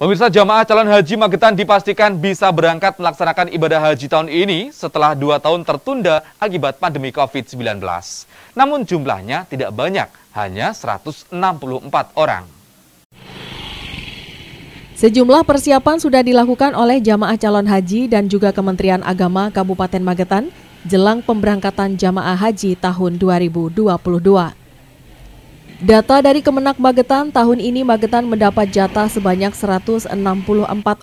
Pemirsa jamaah calon haji Magetan dipastikan bisa berangkat melaksanakan ibadah haji tahun ini setelah dua tahun tertunda akibat pandemi COVID-19. Namun jumlahnya tidak banyak, hanya 164 orang. Sejumlah persiapan sudah dilakukan oleh jamaah calon haji dan juga Kementerian Agama Kabupaten Magetan jelang pemberangkatan jamaah haji tahun 2022. Data dari Kemenak Magetan, tahun ini Magetan mendapat jatah sebanyak 164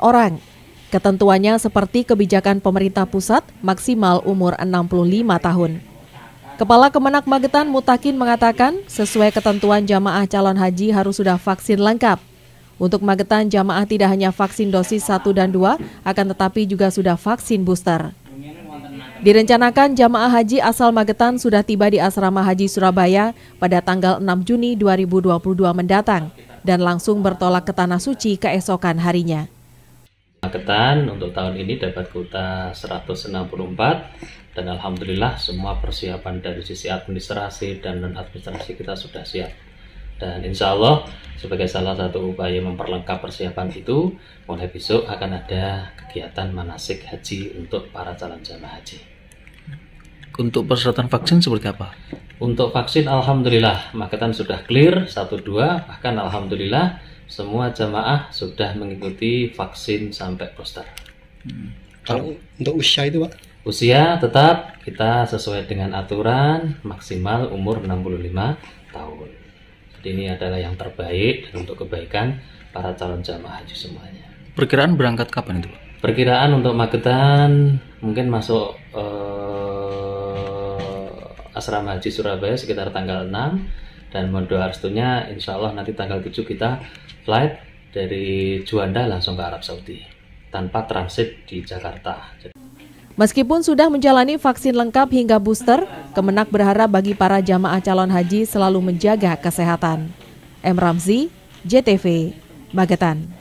orang. Ketentuannya seperti kebijakan pemerintah pusat maksimal umur 65 tahun. Kepala Kemenak Magetan Mutakin mengatakan, sesuai ketentuan jamaah calon haji harus sudah vaksin lengkap. Untuk Magetan, jamaah tidak hanya vaksin dosis 1 dan 2, akan tetapi juga sudah vaksin booster. Direncanakan jamaah haji asal Magetan sudah tiba di asrama haji Surabaya pada tanggal 6 Juni 2022 mendatang dan langsung bertolak ke Tanah Suci keesokan harinya. Magetan untuk tahun ini dapat kuota 164 dan Alhamdulillah semua persiapan dari sisi administrasi dan non-administrasi kita sudah siap. Dan insya Allah sebagai salah satu upaya memperlengkap persiapan itu, mulai besok akan ada kegiatan manasik haji untuk para calon jamaah haji. Untuk persyaratan vaksin seperti apa? Untuk vaksin Alhamdulillah, Maketan sudah clear, 1-2, bahkan Alhamdulillah semua jamaah sudah mengikuti vaksin sampai booster. Hmm. Kalau untuk usia itu Pak? Usia tetap kita sesuai dengan aturan maksimal umur 65 tahun. Jadi ini adalah yang terbaik untuk kebaikan para calon jamaah haji semuanya. Perkiraan berangkat kapan itu, Perkiraan untuk Magetan mungkin masuk eh, asrama haji Surabaya sekitar tanggal 6 dan mohon restunya insya Allah nanti tanggal 7 kita flight dari Juanda langsung ke Arab Saudi tanpa transit di Jakarta. Meskipun sudah menjalani vaksin lengkap hingga booster, Kemenak berharap bagi para jamaah calon haji selalu menjaga kesehatan. M. Ramzi, JTV, Magetan.